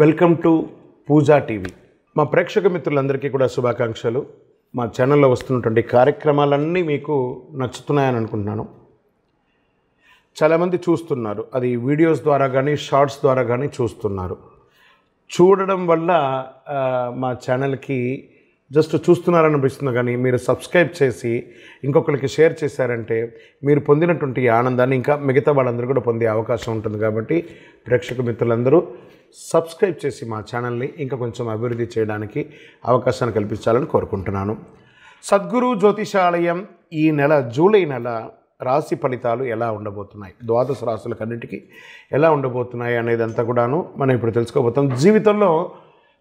welcome to Pooja TV మా ప్రేక్షక మిత్రులందరికీ కూడా శుభాకాంక్షలు మా ఛానల్లో వస్తున్నటువంటి కార్యక్రమాలన్నీ మీకు నచ్చుతున్నాయని అనుకుంటున్నాను చాలామంది చూస్తున్నారు అది వీడియోస్ ద్వారా కానీ షార్ట్స్ ద్వారా కానీ చూస్తున్నారు చూడడం వల్ల మా ఛానల్కి జస్ట్ చూస్తున్నారనిపిస్తుంది కానీ మీరు సబ్స్క్రైబ్ చేసి ఇంకొకరికి షేర్ చేశారంటే మీరు పొందినటువంటి ఆనందాన్ని ఇంకా మిగతా వాళ్ళందరూ కూడా పొందే అవకాశం ఉంటుంది కాబట్టి ప్రేక్షక మిత్రులందరూ సబ్స్క్రైబ్ చేసి మా ఛానల్ని ఇంకా కొంచెం అభివృద్ధి చేయడానికి అవకాశాన్ని కల్పించాలని కోరుకుంటున్నాను సద్గురు జ్యోతిషాలయం ఈ నెల జూలై నెల రాశి ఫలితాలు ఎలా ఉండబోతున్నాయి ద్వాదశ రాశులకన్నిటికీ ఎలా ఉండబోతున్నాయి అనేదంతా కూడాను మనం ఇప్పుడు తెలుసుకోబోతాం జీవితంలో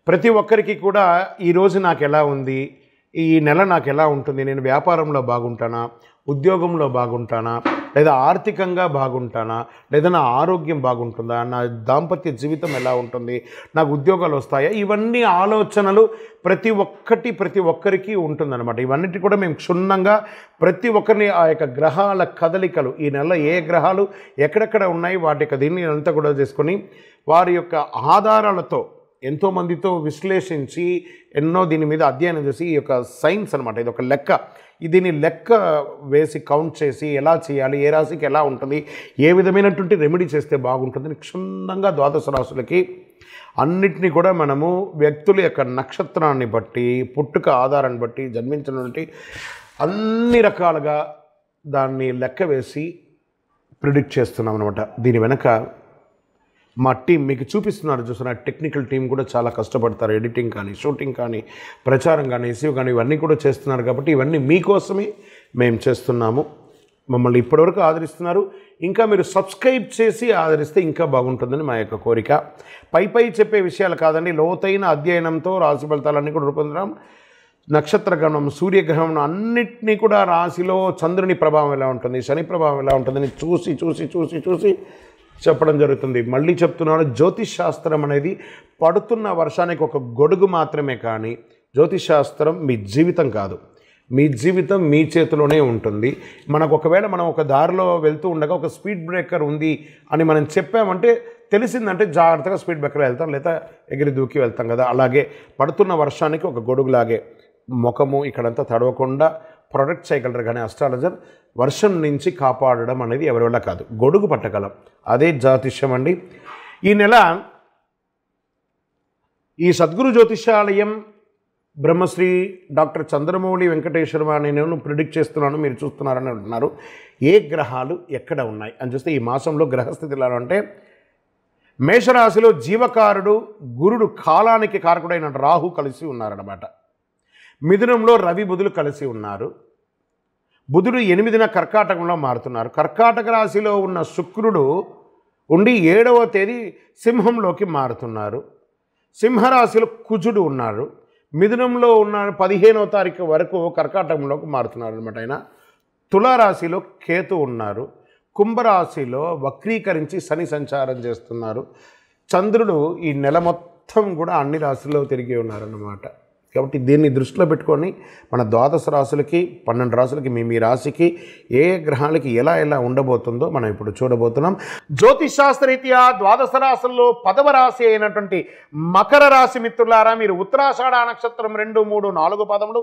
ప్రతి ఒక్కరికి కూడా ఈరోజు నాకు ఎలా ఉంది ఈ నెల నాకు ఎలా ఉంటుంది నేను వ్యాపారంలో బాగుంటానా ఉద్యోగంలో బాగుంటానా లేదా ఆర్థికంగా బాగుంటానా లేదా నా ఆరోగ్యం బాగుంటుందా నా దాంపత్య జీవితం ఎలా ఉంటుంది నాకు ఉద్యోగాలు వస్తాయా ఇవన్నీ ఆలోచనలు ప్రతి ఒక్కటి ప్రతి ఒక్కరికి ఉంటుందన్నమాట ఇవన్నిటి కూడా మేము క్షుణ్ణంగా ప్రతి ఒక్కరిని ఆ యొక్క గ్రహాల కదలికలు ఈ నెల ఏ గ్రహాలు ఎక్కడెక్కడ ఉన్నాయి వాటి యొక్క దీన్ని అంతా కూడా చేసుకొని వారి యొక్క ఆధారాలతో ఎంతోమందితో విశ్లేషించి ఎన్నో దీని మీద అధ్యయనం చేసి ఈ యొక్క సైన్స్ అనమాట ఇది ఒక లెక్క దీన్ని లెక్క వేసి కౌంట్ చేసి ఎలా చేయాలి ఏ రాశికి ఎలా ఉంటుంది ఏ విధమైనటువంటి రెమెడీ చేస్తే బాగుంటుంది క్షుణ్ణంగా ద్వాదశ రాశులకి అన్నిటినీ కూడా మనము వ్యక్తుల యొక్క నక్షత్రాన్ని బట్టి పుట్టుక ఆధారాన్ని బట్టి జన్మించినటువంటి అన్ని రకాలుగా దాన్ని లెక్క వేసి ప్రిడిక్ట్ చేస్తున్నాం అనమాట దీని వెనక మా టీం మీకు చూపిస్తున్నారు చూసిన టెక్నికల్ టీం కూడా చాలా కష్టపడతారు ఎడిటింగ్ కానీ షూటింగ్ కానీ ప్రచారం కానీ ఇసీవ్ కానీ ఇవన్నీ కూడా చేస్తున్నారు కాబట్టి ఇవన్నీ మీకోసమే మేము చేస్తున్నాము మమ్మల్ని ఇప్పటివరకు ఆదరిస్తున్నారు ఇంకా మీరు సబ్స్క్రైబ్ చేసి ఆదరిస్తే ఇంకా బాగుంటుందని మా యొక్క కోరిక పై పై చెప్పే విషయాలు కాదండి లోతైన అధ్యయనంతో రాశి ఫలితాలన్నీ కూడా రూపొందడం నక్షత్ర గమనం సూర్యగ్రహణం అన్నిటినీ కూడా రాశిలో చంద్రుని ప్రభావం ఎలా ఉంటుంది శని ప్రభావం ఎలా ఉంటుందని చూసి చూసి చూసి చూసి చెప్పడం జరుగుతుంది మళ్ళీ చెప్తున్నాను జ్యోతిష్ శాస్త్రం అనేది పడుతున్న వర్షానికి ఒక గొడుగు మాత్రమే కానీ జ్యోతిష్ శాస్త్రం మీ జీవితం కాదు మీ జీవితం మీ చేతిలోనే ఉంటుంది మనకు ఒకవేళ మనం ఒక దారిలో వెళ్తూ ఉండగా ఒక స్పీడ్ బ్రేకర్ ఉంది అని మనం చెప్పామంటే తెలిసిందంటే జాగ్రత్తగా స్పీడ్ బ్రేకర్ వెళ్తాం లేదా ఎగిరి దూకి వెళ్తాం కదా అలాగే పడుతున్న వర్షానికి ఒక గొడుగులాగే ముఖము ఇక్కడంతా తడవకుండా ప్రొటెక్ట్ చేయగలరు కానీ అస్ట్రాలజర్ వర్షం నుంచి కాపాడడం అనేది ఎవరి వల్ల కాదు గొడుగు పట్టగలం అదే జ్యోతిష్యం అండి ఈ నెల ఈ సద్గురు జ్యోతిషాలయం బ్రహ్మశ్రీ డాక్టర్ చంద్రమౌళి వెంకటేశ్వర నేను ప్రిడిక్ట్ చేస్తున్నాను మీరు చూస్తున్నారని అంటున్నారు ఏ గ్రహాలు ఎక్కడ ఉన్నాయి అని చూస్తే ఈ మాసంలో గ్రహస్థితి ఎలా అంటే మేషరాశిలో జీవకారుడు గురుడు కాలానికి కారకుడైన రాహు కలిసి ఉన్నారన్నమాట మిథునంలో రవి బుధులు కలిసి ఉన్నారు బుధుడు ఎనిమిదిన కర్కాటకంలో మారుతున్నారు కర్కాటక రాశిలో ఉన్న శుక్రుడు ఉండి ఏడవ తేదీ సింహంలోకి మారుతున్నారు సింహరాశిలో కుజుడు ఉన్నారు మిథునంలో ఉన్న పదిహేనవ తారీఖు వరకు కర్కాటకంలోకి మారుతున్నారు అనమాట ఆయన తులారాశిలో కేతు ఉన్నారు కుంభరాశిలో వక్రీకరించి శని సంచారం చేస్తున్నారు చంద్రుడు ఈ నెల మొత్తం కూడా అన్ని రాశుల్లో తిరిగి ఉన్నారన్నమాట కాబట్టి దీన్ని దృష్టిలో పెట్టుకొని మన ద్వాదశ రాసులకి పన్నెండు రాసులకి మీ మీ రాశికి ఏ గ్రహాలకి ఎలా ఎలా ఉండబోతుందో మనం ఇప్పుడు చూడబోతున్నాం రీత్యా ద్వాదశ రాశుల్లో పదవ రాశి అయినటువంటి మకర రాశి మిత్రులారా మీరు ఉత్తరాషాఢ నక్షత్రం రెండు మూడు నాలుగు పాదములు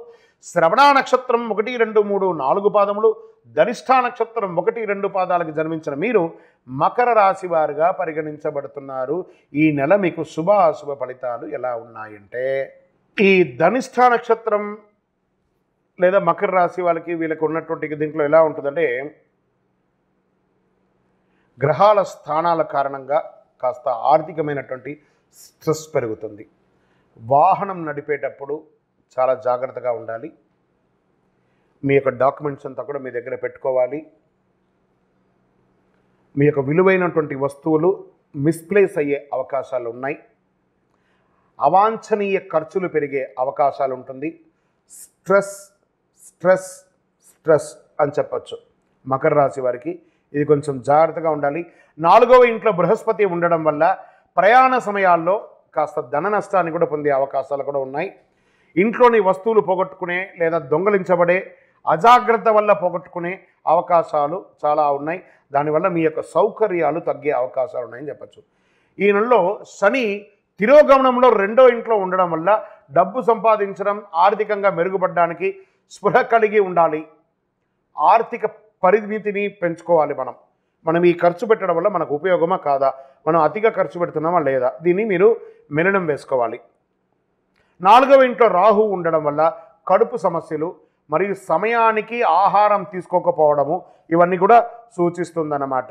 శ్రవణ నక్షత్రం ఒకటి రెండు మూడు నాలుగు పాదములు ధనిష్ఠా నక్షత్రం ఒకటి రెండు పాదాలకు జన్మించిన మీరు మకర రాశి వారుగా పరిగణించబడుతున్నారు ఈ నెల మీకు శుభ అశుభ ఫలితాలు ఎలా ఉన్నాయంటే ఈ ధనిష్ఠ నక్షత్రం లేదా మకర రాశి వాళ్ళకి వీళ్ళకి ఉన్నటువంటి దీంట్లో ఎలా ఉంటుందంటే గ్రహాల స్థానాల కారణంగా కాస్త ఆర్థికమైనటువంటి స్ట్రెస్ పెరుగుతుంది వాహనం నడిపేటప్పుడు చాలా జాగ్రత్తగా ఉండాలి మీ యొక్క డాక్యుమెంట్స్ అంతా కూడా మీ దగ్గర పెట్టుకోవాలి మీ యొక్క విలువైనటువంటి వస్తువులు మిస్ప్లేస్ అయ్యే అవకాశాలు ఉన్నాయి అవాంఛనీయ ఖర్చులు పెరిగే అవకాశాలు ఉంటుంది స్ట్రెస్ స్ట్రెస్ స్ట్రెస్ అని చెప్పచ్చు మకర రాశి వారికి ఇది కొంచెం జాగ్రత్తగా ఉండాలి నాలుగవ ఇంట్లో బృహస్పతి ఉండడం వల్ల ప్రయాణ సమయాల్లో కాస్త ధన నష్టాన్ని కూడా పొందే అవకాశాలు కూడా ఉన్నాయి ఇంట్లోని వస్తువులు పోగొట్టుకునే లేదా దొంగలించబడే అజాగ్రత్త వల్ల పోగొట్టుకునే అవకాశాలు చాలా ఉన్నాయి దానివల్ల మీ యొక్క సౌకర్యాలు తగ్గే అవకాశాలు ఉన్నాయని చెప్పచ్చు ఈ నెలలో శని తిరోగమనంలో రెండో ఇంట్లో ఉండడం వల్ల డబ్బు సంపాదించడం ఆర్థికంగా మెరుగుపడడానికి స్పృహ కలిగి ఉండాలి ఆర్థిక పరిమితిని పెంచుకోవాలి మనం మనం ఈ ఖర్చు పెట్టడం వల్ల మనకు ఉపయోగమా కాదా మనం అతిగా ఖర్చు పెడుతున్నామా లేదా దీన్ని మీరు మిలనం వేసుకోవాలి నాలుగవ ఇంట్లో రాహు ఉండడం వల్ల కడుపు సమస్యలు మరియు సమయానికి ఆహారం తీసుకోకపోవడము ఇవన్నీ కూడా సూచిస్తుందన్నమాట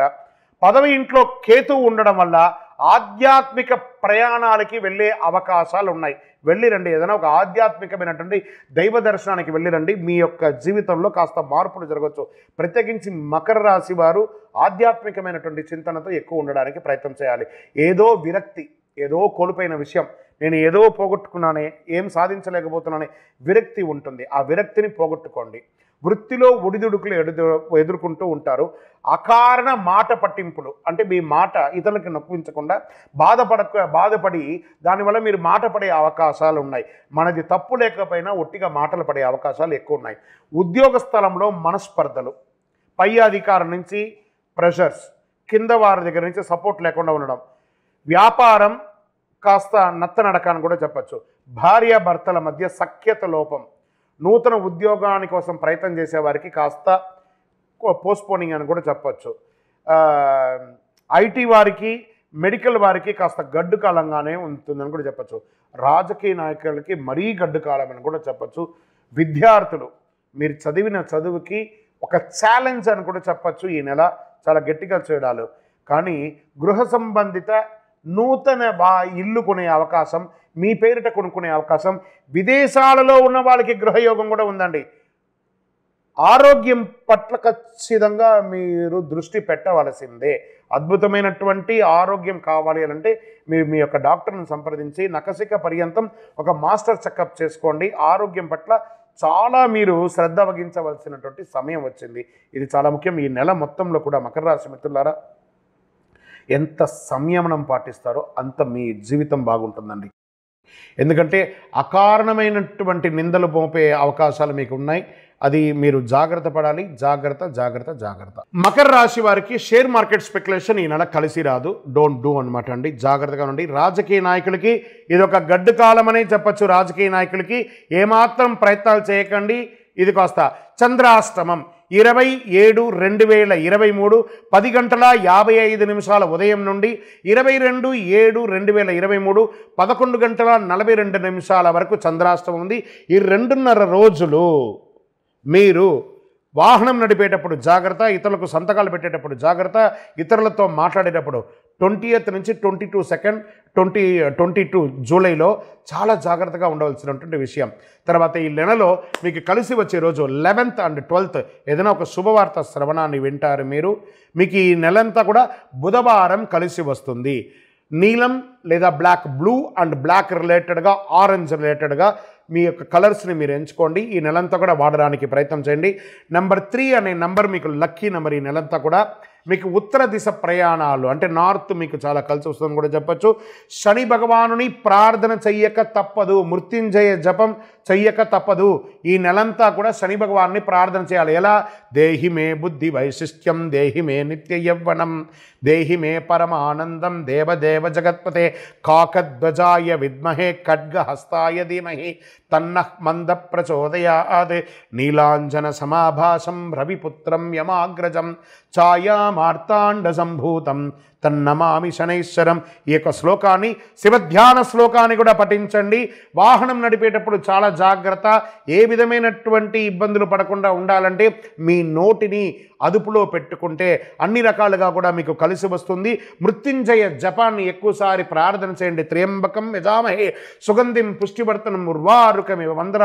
పదవి ఇంట్లో కేతు ఉండడం వల్ల ఆధ్యాత్మిక ప్రయాణాలకి వెళ్ళే అవకాశాలు ఉన్నాయి వెళ్ళిరండి ఏదైనా ఒక ఆధ్యాత్మికమైనటువంటి దైవ దర్శనానికి వెళ్ళిరండి మీ యొక్క జీవితంలో కాస్త మార్పులు జరగవచ్చు ప్రత్యేకించి మకర రాశి వారు ఆధ్యాత్మికమైనటువంటి చింతనతో ఎక్కువ ఉండడానికి ప్రయత్నం చేయాలి ఏదో విరక్తి ఏదో కోల్పోయిన విషయం నేను ఏదో పోగొట్టుకున్నానే ఏం సాధించలేకపోతున్నానే విరక్తి ఉంటుంది ఆ విరక్తిని పోగొట్టుకోండి వృత్తిలో ఒడిదుడుకులు ఎడు ఎదుర్కొంటూ ఉంటారు అకారణ మాట పట్టింపులు అంటే మీ మాట ఇతరులకి నొప్పించకుండా బాధపడక బాధపడి దానివల్ల మీరు మాట పడే అవకాశాలు ఉన్నాయి మనది తప్పు లేకపోయినా ఒట్టిగా మాటలు పడే అవకాశాలు ఎక్కువ ఉన్నాయి ఉద్యోగ స్థలంలో మనస్పర్ధలు పై అధికారం నుంచి ప్రెషర్స్ కింద వారి దగ్గర నుంచి సపోర్ట్ లేకుండా ఉండడం వ్యాపారం కాస్త నత్తనడక అని కూడా చెప్పచ్చు భార్య భర్తల మధ్య సఖ్యత లోపం నూతన ఉద్యోగాని కోసం ప్రయత్నం చేసేవారికి కాస్త పోస్ట్పోనింగ్ అని కూడా చెప్పచ్చు ఐటీ వారికి మెడికల్ వారికి కాస్త గడ్డు కాలంగానే ఉంటుందని కూడా చెప్పచ్చు రాజకీయ నాయకులకి మరీ గడ్డు కాలం అని కూడా చెప్పచ్చు విద్యార్థులు మీరు చదివిన చదువుకి ఒక ఛాలెంజ్ అని కూడా చెప్పచ్చు ఈ నెల చాలా గట్టిగా చేయడాలు కానీ గృహ సంబంధిత నూతన బా ఇల్లు కొనే అవకాశం మీ పేరిట కొనుక్కునే అవకాశం విదేశాలలో ఉన్న వాళ్ళకి గృహయోగం కూడా ఉందండి ఆరోగ్యం పట్ల ఖచ్చితంగా మీరు దృష్టి పెట్టవలసిందే అద్భుతమైనటువంటి ఆరోగ్యం కావాలి అని అంటే మీరు మీ యొక్క డాక్టర్ను సంప్రదించి నకసిక పర్యంతం ఒక మాస్టర్ చెకప్ చేసుకోండి ఆరోగ్యం పట్ల చాలా మీరు శ్రద్ధ వహించవలసినటువంటి సమయం వచ్చింది ఇది చాలా ముఖ్యం ఈ నెల మొత్తంలో కూడా మకర రాశి మిత్రులారా ఎంత సంయమనం పాటిస్తారో అంత మీ జీవితం బాగుంటుందండి ఎందుకంటే అకారణమైనటువంటి నిందలు పంపే అవకాశాలు మీకు ఉన్నాయి అది మీరు జాగ్రత్త పడాలి జాగ్రత్త జాగ్రత్త జాగ్రత్త మకర రాశి వారికి షేర్ మార్కెట్ స్పెక్యులేషన్ ఈ నెల కలిసి రాదు డోంట్ డూ అనమాట అండి జాగ్రత్తగా ఉండండి రాజకీయ నాయకులకి ఇది ఒక గడ్డు అనే చెప్పచ్చు రాజకీయ నాయకులకి ఏమాత్రం ప్రయత్నాలు చేయకండి ఇది కాస్త చంద్రాష్టమం ఇరవై ఏడు రెండు వేల ఇరవై మూడు పది గంటల యాభై ఐదు నిమిషాల ఉదయం నుండి ఇరవై రెండు ఏడు రెండు వేల ఇరవై మూడు పదకొండు గంటల నలభై రెండు నిమిషాల వరకు చంద్రాష్టమం ఉంది ఈ రెండున్నర రోజులు మీరు వాహనం నడిపేటప్పుడు జాగ్రత్త ఇతరులకు సంతకాలు పెట్టేటప్పుడు జాగ్రత్త ఇతరులతో మాట్లాడేటప్పుడు ట్వంటీయత్ నుంచి twenty two second twenty uh, twenty two జూలైలో చాలా జాగ్రత్తగా ఉండవలసినటువంటి విషయం తర్వాత ఈ నెలలో మీకు కలిసి వచ్చే రోజు లెవెన్త్ అండ్ ట్వెల్త్ ఏదైనా ఒక శుభవార్త శ్రవణాన్ని వింటారు మీరు మీకు ఈ నెలంతా కూడా బుధవారం కలిసి వస్తుంది నీలం లేదా బ్లాక్ బ్లూ అండ్ బ్లాక్ రిలేటెడ్గా ఆరెంజ్ రిలేటెడ్గా మీ యొక్క కలర్స్ని మీరు ఎంచుకోండి ఈ నెలంతా కూడా వాడడానికి ప్రయత్నం చేయండి నెంబర్ త్రీ అనే నెంబర్ మీకు లక్కీ నెంబర్ ఈ నెలంతా కూడా మీకు ఉత్తర దిశ ప్రయాణాలు అంటే నార్త్ మీకు చాలా కలిసి వస్తుందని కూడా చెప్పచ్చు శని భగవానుని ప్రార్థన చెయ్యక తప్పదు మృత్యుంజయ జపం చెయ్యక తప్పదు ఈ నెలంతా కూడా శని భగవాన్ని ప్రార్థన చేయాలి ఎలా దేహి మే బుద్ధి వైశిష్ట్యం దేహి మే నిత్య యవ్వనం దేహి మే పరమానందం దేవదేవ జగత్పతే కాకధ్వజాయ విద్మహే ఖడ్గహస్తాయ ధీమహి తన్న మంద ప్రచోదయాద్ నీలాంజన సమాభాసం రవిపుత్రం యమాగ్రజం ఛాయా మార్తాండ సంభూతం తన్నమామి శనైశ్వరం ఈ యొక్క శ్లోకాన్ని శివధ్యాన శ్లోకాన్ని కూడా పఠించండి వాహనం నడిపేటప్పుడు చాలా జాగ్రత్త ఏ విధమైనటువంటి ఇబ్బందులు పడకుండా ఉండాలంటే మీ నోటిని అదుపులో పెట్టుకుంటే అన్ని రకాలుగా కూడా మీకు కలిసి వస్తుంది మృత్యుంజయ జపాన్ని ఎక్కువసారి ప్రార్థన చేయండి త్రియంబకం యజామహే సుగంధిం పుష్టివర్తనం ఉర్వారుకమే వందర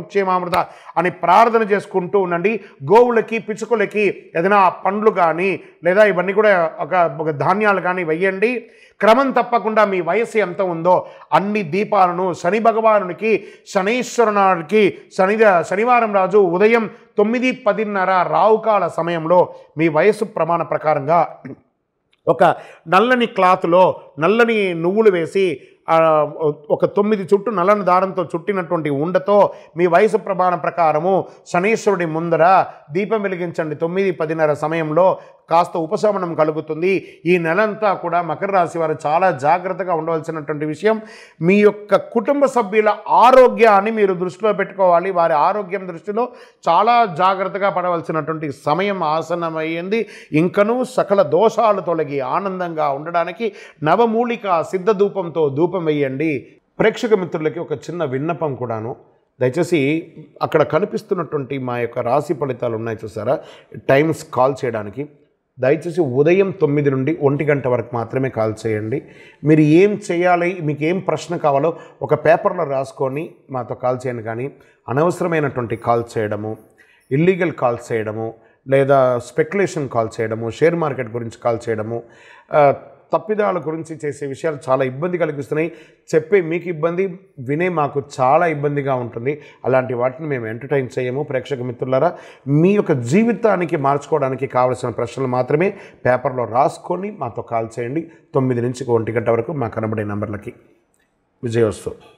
ముఖ్యమామృత అని ప్రార్థన చేసుకుంటూ ఉండండి గోవులకి పిచుకులకి ఏదైనా పండ్లు కానీ లేదా ఇవన్నీ కూడా ఒక ఒక ధాన్యాలు కానీ వెయ్యండి క్రమం తప్పకుండా మీ వయస్సు ఎంత ఉందో అన్ని దీపాలను శని భగవానునికి శనీశ్వరనాడికి శని శనివారం రాజు ఉదయం తొమ్మిది పదిన్నర రావుకాల సమయంలో మీ వయస్సు ప్రమాణ ప్రకారంగా ఒక నల్లని క్లాత్లో నల్లని నువ్వులు వేసి ఒక తొమ్మిది చుట్టూ నలని దారంతో చుట్టినటువంటి ఉండతో మీ వయసు ప్రమాణ ప్రకారము శనీశ్వరుడి ముందర దీపం వెలిగించండి తొమ్మిది పదిన్నర సమయంలో కాస్త ఉపశమనం కలుగుతుంది ఈ నెలంతా కూడా మకర రాశి వారు చాలా జాగ్రత్తగా ఉండవలసినటువంటి విషయం మీ యొక్క కుటుంబ సభ్యుల ఆరోగ్యాన్ని మీరు దృష్టిలో పెట్టుకోవాలి వారి ఆరోగ్యం దృష్టిలో చాలా జాగ్రత్తగా పడవలసినటువంటి సమయం ఆసనమయ్యింది ఇంకనూ సకల దోషాలు తొలగి ఆనందంగా ఉండడానికి నవమూలిక సిద్ధ ధూపంతో ధూపం దీపం వేయండి ప్రేక్షక మిత్రులకి ఒక చిన్న విన్నపం కూడాను దయచేసి అక్కడ కనిపిస్తున్నటువంటి మా యొక్క రాశి ఫలితాలు ఉన్నాయి చూసారా టైమ్స్ కాల్ చేయడానికి దయచేసి ఉదయం తొమ్మిది నుండి ఒంటి గంట వరకు మాత్రమే కాల్ చేయండి మీరు ఏం చేయాలి మీకు ఏం ప్రశ్న కావాలో ఒక పేపర్లో రాసుకొని మాతో కాల్ చేయండి కానీ అనవసరమైనటువంటి కాల్ చేయడము ఇల్లీగల్ కాల్ చేయడము లేదా స్పెక్యులేషన్ కాల్ చేయడము షేర్ మార్కెట్ గురించి కాల్ చేయడము తప్పిదాల గురించి చేసే విషయాలు చాలా ఇబ్బంది కలిగిస్తున్నాయి చెప్పే మీకు ఇబ్బంది వినే మాకు చాలా ఇబ్బందిగా ఉంటుంది అలాంటి వాటిని మేము ఎంటర్టైన్ చేయము ప్రేక్షక మిత్రులారా మీ యొక్క జీవితానికి మార్చుకోవడానికి కావలసిన ప్రశ్నలు మాత్రమే పేపర్లో రాసుకొని మాతో కాల్ చేయండి తొమ్మిది నుంచి ఒంటి గంట వరకు మా కనబడే నంబర్లకి విజయోత్సవం